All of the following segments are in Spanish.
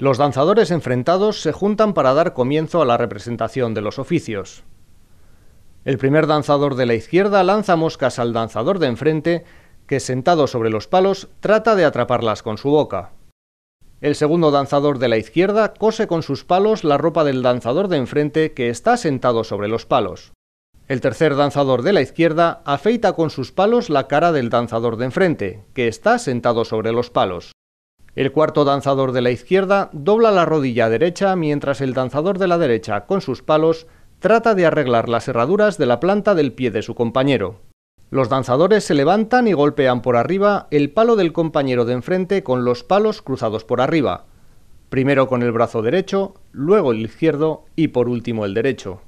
Los danzadores enfrentados se juntan para dar comienzo a la representación de los oficios. El primer danzador de la izquierda lanza moscas al danzador de enfrente, que sentado sobre los palos trata de atraparlas con su boca. El segundo danzador de la izquierda cose con sus palos la ropa del danzador de enfrente que está sentado sobre los palos. El tercer danzador de la izquierda afeita con sus palos la cara del danzador de enfrente, que está sentado sobre los palos. El cuarto danzador de la izquierda dobla la rodilla derecha mientras el danzador de la derecha, con sus palos, trata de arreglar las herraduras de la planta del pie de su compañero. Los danzadores se levantan y golpean por arriba el palo del compañero de enfrente con los palos cruzados por arriba, primero con el brazo derecho, luego el izquierdo y por último el derecho.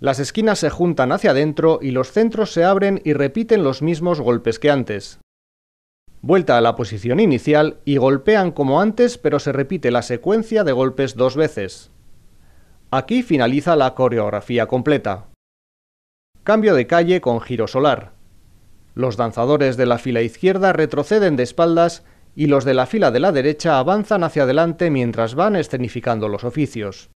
Las esquinas se juntan hacia adentro y los centros se abren y repiten los mismos golpes que antes. Vuelta a la posición inicial y golpean como antes, pero se repite la secuencia de golpes dos veces. Aquí finaliza la coreografía completa. Cambio de calle con giro solar. Los danzadores de la fila izquierda retroceden de espaldas y los de la fila de la derecha avanzan hacia adelante mientras van escenificando los oficios.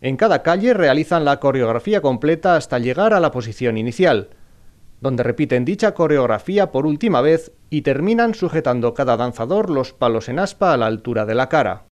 En cada calle realizan la coreografía completa hasta llegar a la posición inicial, donde repiten dicha coreografía por última vez y terminan sujetando cada danzador los palos en aspa a la altura de la cara.